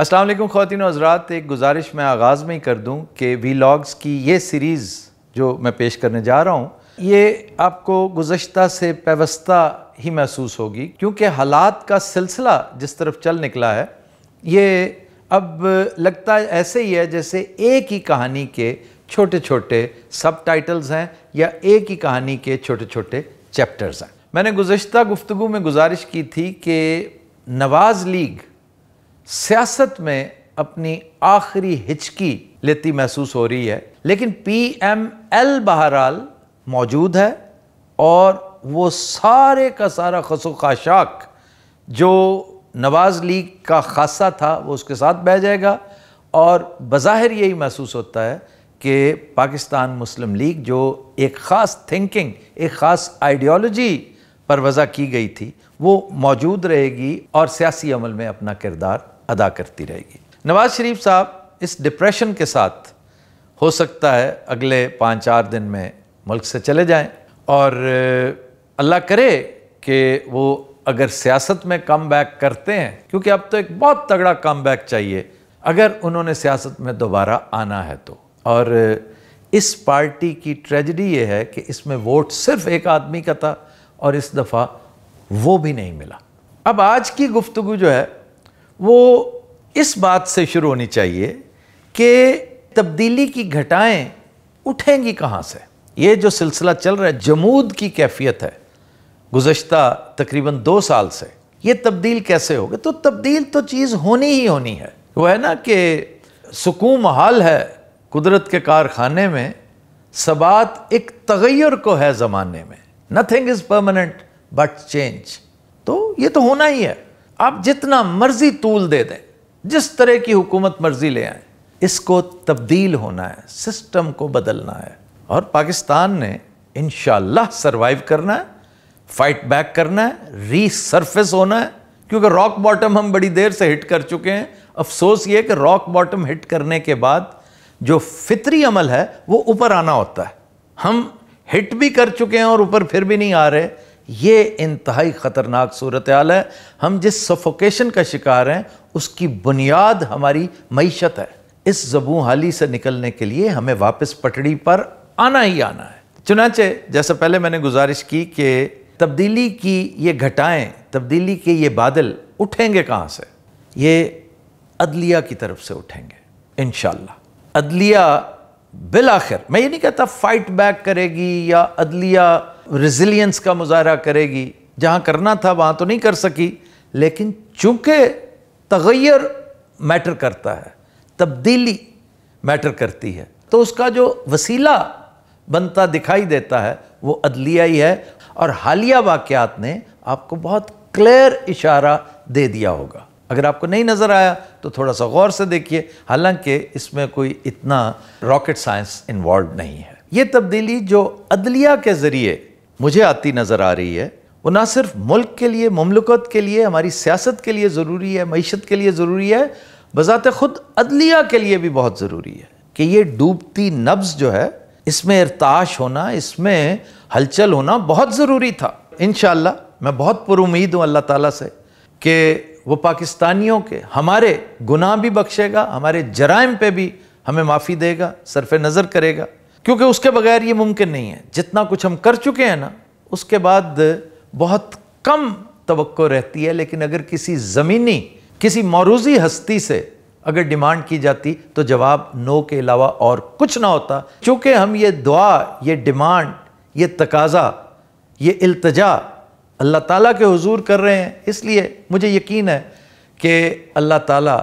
असलम ख़वान हजरात एक गुजारिश मैं आगाज़ में ही कर दूँ कि वी लॉग्स की ये सीरीज़ जो मैं पेश करने जा रहा हूँ ये आपको गुजशत से पेवस्ता ही महसूस होगी क्योंकि हालात का सिलसिला जिस तरफ चल निकला है ये अब लगता है ऐसे ही है जैसे एक ही कहानी के छोटे छोटे सब टाइटल्स हैं या एक ही कहानी के छोटे छोटे चैप्टर्स हैं मैंने गुजशत गुफ्तु में गुजारिश की थी कि नवाज़ लीग सियासत में अपनी आखिरी हिचकी लेती महसूस हो रही है लेकिन पी एम एल बहरहाल मौजूद है और वो सारे का सारा खसो खाशाक जो नवाज़ लीग का खासा था वो उसके साथ बह जाएगा और बज़ाहिर यही महसूस होता है कि पाकिस्तान मुस्लिम लीग जो एक ख़ास थिंकिंग एक ख़ास आइडियोलॉजी पर वज़ा की गई थी वो मौजूद रहेगी और सियासी अमल में अपना किरदार अदा करती रहेगी नवाज शरीफ साहब इस डिप्रेशन के साथ हो सकता है अगले पाँच चार दिन में मुल्क से चले जाएं और अल्लाह करे कि वो अगर सियासत में कम बैक करते हैं क्योंकि अब तो एक बहुत तगड़ा कम बैक चाहिए अगर उन्होंने सियासत में दोबारा आना है तो और इस पार्टी की ट्रेजडी ये है कि इसमें वोट सिर्फ एक आदमी का था और इस दफ़ा वो भी नहीं मिला अब आज की गुफ्तु जो है वो इस बात से शुरू होनी चाहिए कि तब्दीली की घटाएं उठेंगी कहाँ से ये जो सिलसिला चल रहा है जमूद की कैफियत है गुज्त तकरीबन दो साल से ये तब्दील कैसे होगी तो तब्दील तो चीज़ होनी ही होनी है वो है ना कि सुकून हाल है कुदरत के कारखाने में सबात एक तगैर को है ज़माने में nothing is permanent but change तो ये तो होना ही है आप जितना मर्जी तूल दे दें जिस तरह की हुकूमत मर्जी ले आए इसको तब्दील होना है सिस्टम को बदलना है और पाकिस्तान ने इन सरवाइव करना है फाइट बैक करना है रीसरफेस होना है क्योंकि रॉक बॉटम हम बड़ी देर से हिट कर चुके हैं अफसोस ये कि रॉक बॉटम हिट करने के बाद जो फितरी अमल है वो ऊपर आना होता है हम हिट भी कर चुके हैं और ऊपर फिर भी नहीं आ रहे ये इंतहाई ख़तरनाक सूरत हाल है हम जिस सफोकेशन का शिकार हैं उसकी बुनियाद हमारी मीशत है इस जबू हाली से निकलने के लिए हमें वापस पटड़ी पर आना ही आना है चुनाचे जैसे पहले मैंने गुजारिश की कि तब्दीली की ये घटाएँ तब्दीली के ये बादल उठेंगे कहाँ से ये अदलिया की तरफ से उठेंगे इन अदलिया बिल आखिर मैं ये नहीं कहता फाइट बैक करेगी या अदलिया रिजिलियंस का मुजाहरा करेगी जहाँ करना था वहाँ तो नहीं कर सकी लेकिन चूँकि तगैर मैटर करता है तब्दीली मैटर करती है तो उसका जो वसीला बनता दिखाई देता है वो अदलिया ही है और हालिया वाक़ ने आपको बहुत क्लियर इशारा दे दिया होगा अगर आपको नहीं नज़र आया तो थोड़ा सा गौर से देखिए हालांकि इसमें कोई इतना रॉकेट साइंस इन्वॉल्व नहीं है ये तब्दीली जो अदलिया के ज़रिए मुझे आती नज़र आ रही है वो ना सिर्फ मुल्क के लिए ममलकत के लिए हमारी सियासत के लिए ज़रूरी है मीशत के लिए ज़रूरी है बज़ात ख़ुद अदलिया के लिए भी बहुत ज़रूरी है कि ये डूबती नब्ज़ जो है इसमें इरताश होना इसमें हलचल होना बहुत ज़रूरी था इन मैं बहुत पुरुद हूँ अल्लाह ताली से कि वो पाकिस्तानियों के हमारे गुनाह भी बख्शेगा हमारे जराइम पे भी हमें माफ़ी देगा सरफ नज़र करेगा क्योंकि उसके बगैर ये मुमकिन नहीं है जितना कुछ हम कर चुके हैं ना उसके बाद बहुत कम तो रहती है लेकिन अगर किसी ज़मीनी किसी मरूजी हस्ती से अगर डिमांड की जाती तो जवाब नो के अलावा और कुछ ना होता चूँकि हम ये दुआ ये डिमांड ये तकाजा ये अल्तजा अल्लाह ताला के हुजूर कर रहे हैं इसलिए मुझे यकीन है कि अल्लाह ताला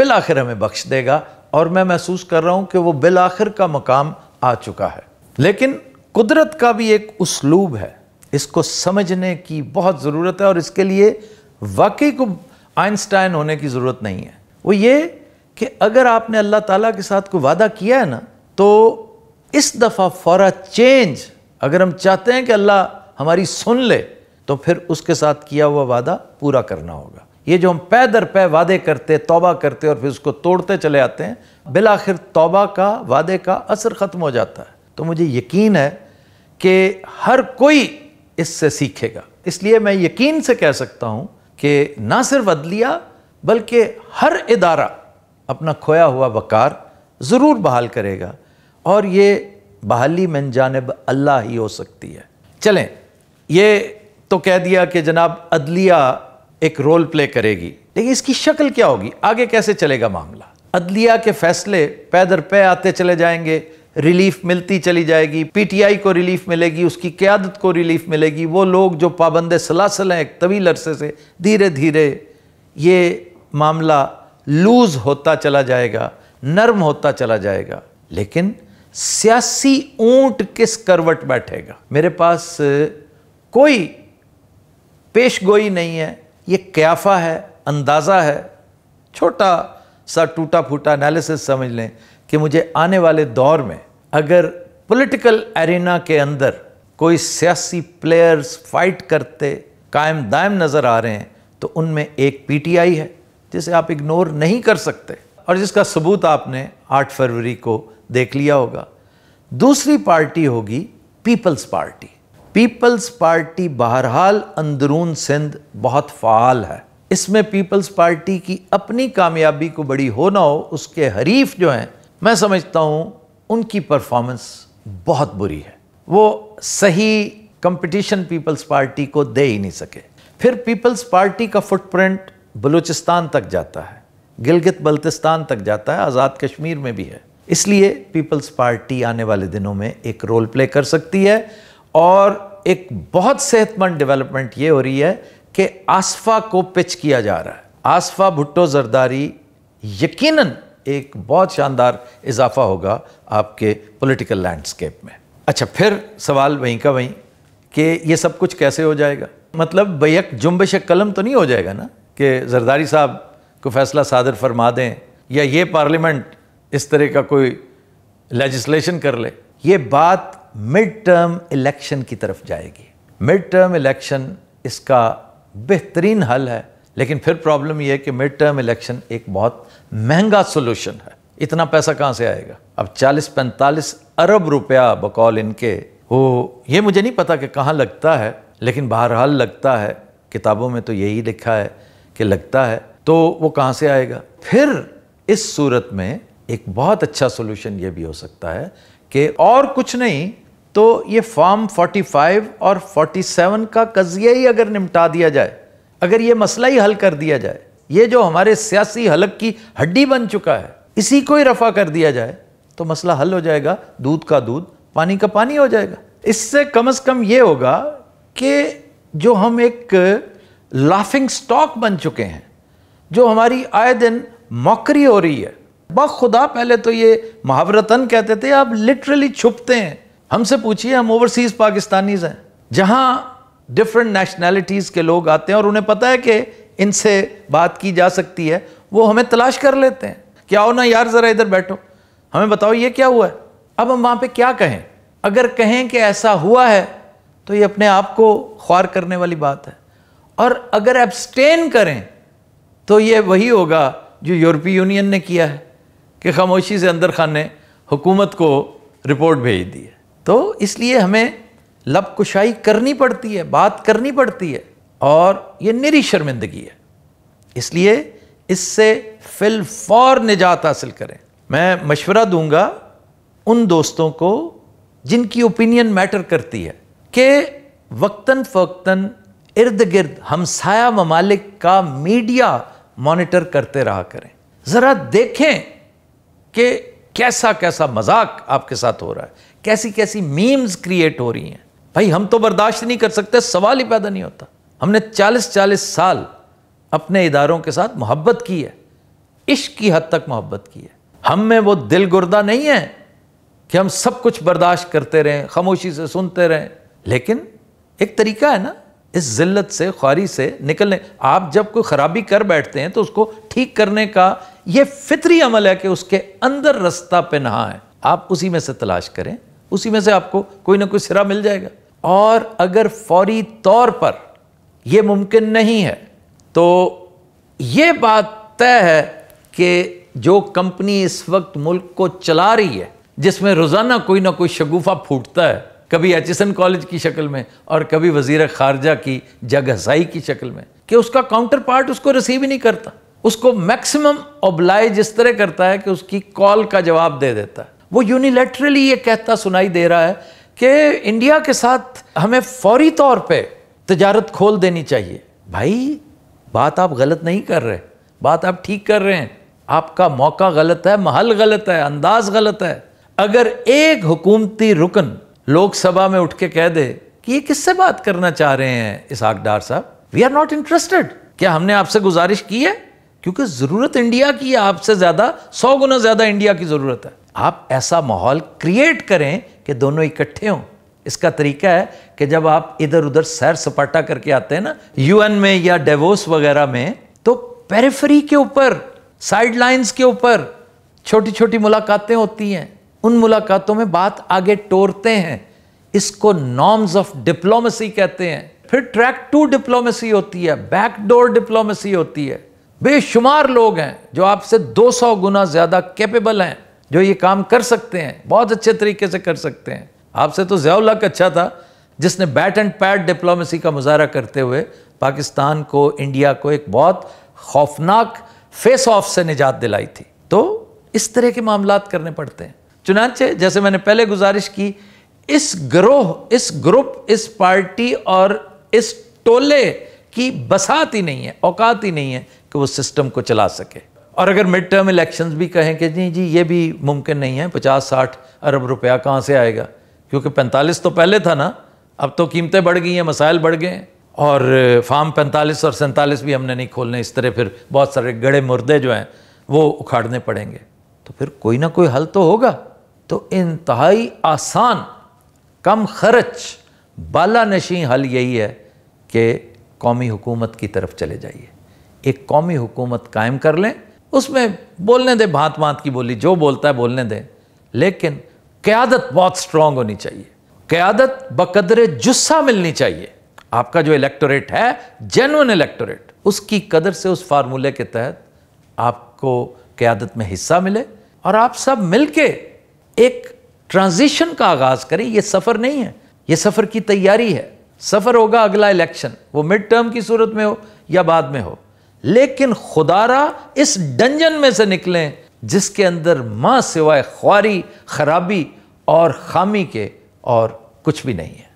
बिल आखिर हमें बख्श देगा और मैं महसूस कर रहा हूँ कि वो बिल आखिर का मकाम आ चुका है लेकिन कुदरत का भी एक उसलूब है इसको समझने की बहुत ज़रूरत है और इसके लिए वाकई को आइंस्टाइन होने की ज़रूरत नहीं है वो ये कि अगर आपने अल्लाह ताला के साथ कोई वादा किया है ना तो इस दफ़ा फॉर चेंज अगर हम चाहते हैं कि अल्लाह हमारी सुन ले तो फिर उसके साथ किया हुआ वादा पूरा करना होगा ये जो हम पै दर पै वादे करते तोबा करते और फिर उसको तोड़ते चले आते हैं बिल आखिर तोबा का वादे का असर ख़त्म हो जाता है तो मुझे यकीन है कि हर कोई इससे सीखेगा इसलिए मैं यकीन से कह सकता हूँ कि ना सिर्फ अदलिया बल्कि हर इदारा अपना खोया हुआ वक़ार ज़रूर बहाल करेगा और ये बहाली मन जानब अल्लाह ही हो सकती है चलें ये तो कह दिया कि जनाब अदलिया एक रोल प्ले करेगी लेकिन इसकी शक्ल क्या होगी आगे कैसे चलेगा मामला अदलिया के फैसले पैदर पे आते चले जाएंगे रिलीफ मिलती चली जाएगी पीटीआई को रिलीफ मिलेगी उसकी क्यादत को रिलीफ मिलेगी वो लोग जो पाबंद सलासल हैं एक तवील अरसे से धीरे धीरे ये मामला लूज होता चला जाएगा नर्म होता चला जाएगा लेकिन सियासी ऊंट किस करवट बैठेगा मेरे पास कोई पेश गोई नहीं है ये क्याफा है अंदाज़ा है छोटा सा टूटा फूटा एनालिसिस समझ लें कि मुझे आने वाले दौर में अगर पॉलिटिकल एरिना के अंदर कोई सियासी प्लेयर्स फाइट करते कायम दायम नज़र आ रहे हैं तो उनमें एक पीटीआई है जिसे आप इग्नोर नहीं कर सकते और जिसका सबूत आपने 8 फरवरी को देख लिया होगा दूसरी पार्टी होगी पीपल्स पार्टी पीपल्स पार्टी बहरहाल अंदरून सिंध बहुत फ़ाल है इसमें पीपल्स पार्टी की अपनी कामयाबी को बड़ी हो ना हो उसके हरीफ जो हैं मैं समझता हूँ उनकी परफॉर्मेंस बहुत बुरी है वो सही कंपटीशन पीपल्स पार्टी को दे ही नहीं सके फिर पीपल्स पार्टी का फुटप्रिंट बलूचिस्तान तक जाता है गिलगित बल्तिस्तान तक जाता है आज़ाद कश्मीर में भी है इसलिए पीपल्स पार्टी आने वाले दिनों में एक रोल प्ले कर सकती है और एक बहुत सेहतमंद डेवलपमेंट ये हो रही है कि आसफा को पिच किया जा रहा है आसफा भुट्टो जरदारी यकीनन एक बहुत शानदार इजाफा होगा आपके पॉलिटिकल लैंडस्केप में अच्छा फिर सवाल वहीं का वहीं कि ये सब कुछ कैसे हो जाएगा मतलब बैक जुम्बश कलम तो नहीं हो जाएगा ना कि जरदारी साहब को फैसला सादर फरमा दें या ये पार्लियामेंट इस तरह का कोई लेजिस्लेशन कर ले ये बात मिड टर्म इलेक्शन की तरफ जाएगी मिड टर्म इलेक्शन इसका बेहतरीन हल है लेकिन फिर प्रॉब्लम यह है कि मिड टर्म इलेक्शन एक बहुत महंगा सोल्यूशन है इतना पैसा कहाँ से आएगा अब 40-45 अरब रुपया बकौल इनके हो ये मुझे नहीं पता कि कहाँ लगता है लेकिन बहरहाल लगता है किताबों में तो यही लिखा है कि लगता है तो वो कहाँ से आएगा फिर इस सूरत में एक बहुत अच्छा सोल्यूशन ये भी हो सकता है कि और कुछ नहीं तो ये फॉर्म 45 और 47 का कजिया ही अगर निपटा दिया जाए अगर ये मसला ही हल कर दिया जाए ये जो हमारे सियासी हलक की हड्डी बन चुका है इसी को ही रफा कर दिया जाए तो मसला हल हो जाएगा दूध का दूध पानी का पानी हो जाएगा इससे कम से कम ये होगा कि जो हम एक लाफिंग स्टॉक बन चुके हैं जो हमारी आए दिन मौकरी हो रही है बखुदा पहले तो ये महावरतन कहते थे आप लिटरली छुपते हैं हमसे पूछिए हम ओवरसीज पाकिस्तानीज हैं जहां डिफरेंट नेशनैलिटीज़ के लोग आते हैं और उन्हें पता है कि इनसे बात की जा सकती है वो हमें तलाश कर लेते हैं कि आओ ना यार ज़रा इधर बैठो हमें बताओ ये क्या हुआ है अब हम वहाँ पे क्या कहें अगर कहें कि ऐसा हुआ है तो ये अपने आप को ख्वार करने वाली बात है और अगर एब्सटेन करें तो ये वही होगा जो यूरोपीय यूनियन ने किया है कि खामोशी से अंदर खान ने हुकूमत को रिपोर्ट भेज दी है तो इसलिए हमें लब कुशाई करनी पड़ती है बात करनी पड़ती है और ये निरी शर्मिंदगी है इसलिए इससे फिल फॉर निजात हासिल करें मैं मशवरा दूंगा उन दोस्तों को जिनकी ओपिनियन मैटर करती है कि वक्ता फ़वक्ता इर्द गिर्द हमसाया ममालिक का मीडिया मॉनिटर करते रहा करें ज़रा देखें कि कैसा कैसा मजाक आपके साथ हो रहा है कैसी कैसी मीम्स क्रिएट हो रही हैं भाई हम तो बर्दाश्त नहीं कर सकते सवाल ही पैदा नहीं होता हमने 40-40 साल अपने इदारों के साथ मोहब्बत की है इश्क की हद तक मोहब्बत की है हम में वो दिल गुर्दा नहीं है कि हम सब कुछ बर्दाश्त करते रहें खामोशी से सुनते रहें लेकिन एक तरीका है ना इस जिल्लत से ख्वारी से निकलने आप जब कोई ख़राबी कर बैठते हैं तो उसको ठीक करने का ये फितरी अमल है कि उसके अंदर रास्ता पे नहा है आप उसी में से तलाश करें उसी में से आपको कोई ना कोई सिरा मिल जाएगा और अगर फौरी तौर पर यह मुमकिन नहीं है तो यह बात तय है कि जो कंपनी इस वक्त मुल्क को चला रही है जिसमें रोज़ाना कोई ना कोई शगुफा फूटता है कभी एन कॉलेज की शक्ल में और कभी वजीर खारजा की जग की शक्ल में कि उसका काउंटर पार्ट उसको रिसीव ही नहीं करता उसको मैक्सिमम ओबलाइज इस तरह करता है कि उसकी कॉल का जवाब दे देता है वो यूनिलेटरली ये कहता सुनाई दे रहा है कि इंडिया के साथ हमें फौरी तौर पे तजारत खोल देनी चाहिए भाई बात आप गलत नहीं कर रहे बात आप ठीक कर रहे हैं आपका मौका गलत है महल गलत है अंदाज गलत है अगर एक हुकूमती रुकन लोकसभा में उठ के कह दे कि ये किससे बात करना चाह रहे हैं इसहाक डार साहब वी आर नॉट इंटरेस्टेड क्या हमने आपसे गुजारिश की है क्योंकि ज़रूरत इंडिया की है आपसे ज़्यादा सौ गुना ज़्यादा इंडिया की ज़रूरत है आप ऐसा माहौल क्रिएट करें कि दोनों इकट्ठे हों इसका तरीका है कि जब आप इधर उधर सैर सपाटा करके आते हैं ना यूएन में या डेवोस वगैरह में तो पेरेफरी के ऊपर साइड लाइन्स के ऊपर छोटी छोटी मुलाकातें होती हैं उन मुलाकातों में बात आगे टोरते हैं इसको नॉर्म्स ऑफ डिप्लोमेसी कहते हैं फिर ट्रैक टू डिप्लोमेसी होती है बैकडोर डिप्लोमेसी होती है बेशुमार लोग हैं जो आपसे 200 गुना ज़्यादा कैपेबल हैं जो ये काम कर सकते हैं बहुत अच्छे तरीके से कर सकते हैं आपसे तो जयाउल्लाक अच्छा था जिसने बैट एंड पैड डिप्लोमेसी का मुजाहरा करते हुए पाकिस्तान को इंडिया को एक बहुत खौफनाक फेस ऑफ से निजात दिलाई थी तो इस तरह के मामला करने पड़ते हैं चुनाचे जैसे मैंने पहले गुजारिश की इस ग्रोह इस ग्रुप इस पार्टी और इस टोले की बसात ही नहीं है औकात ही नहीं है कि वो सिस्टम को चला सके और अगर मिड टर्म इलेक्शन भी कहें कि जी जी ये भी मुमकिन नहीं है पचास साठ अरब रुपया कहाँ से आएगा क्योंकि पैंतालीस तो पहले था ना अब तो कीमतें बढ़ गई हैं मसाइल बढ़ गए और फार्म पैंतालीस और सैंतालीस भी हमने नहीं खोलने इस तरह फिर बहुत सारे गड़े मुर्दे जो हैं वो उखाड़ने पड़ेंगे तो फिर कोई ना कोई हल तो होगा तो इंतहाई आसान कम खर्च बाला नशी हल यही है कि कौमी हुकूमत की तरफ चले जाइए एक कौमी हुकूमत कायम कर लें उसमें बोलने दे भांत भांत की बोली जो बोलता है बोलने दें लेकिन क्यादत बहुत स्ट्रांग होनी चाहिए क्यादत बकदर जुस्सा मिलनी चाहिए आपका जो इलेक्टोरेट है जेनुअन इलेक्टोरेट उसकी कदर से उस फार्मूले के तहत आपको क्यादत में हिस्सा मिले और आप सब मिलके एक ट्रांजिशन का आगाज करें यह सफ़र नहीं है यह सफ़र की तैयारी है सफ़र होगा अगला इलेक्शन वो मिड टर्म की सूरत में हो या बाद में हो लेकिन खुदारा इस डंजन में से निकलें जिसके अंदर माँ सिवाय ख्वारी खराबी और खामी के और कुछ भी नहीं है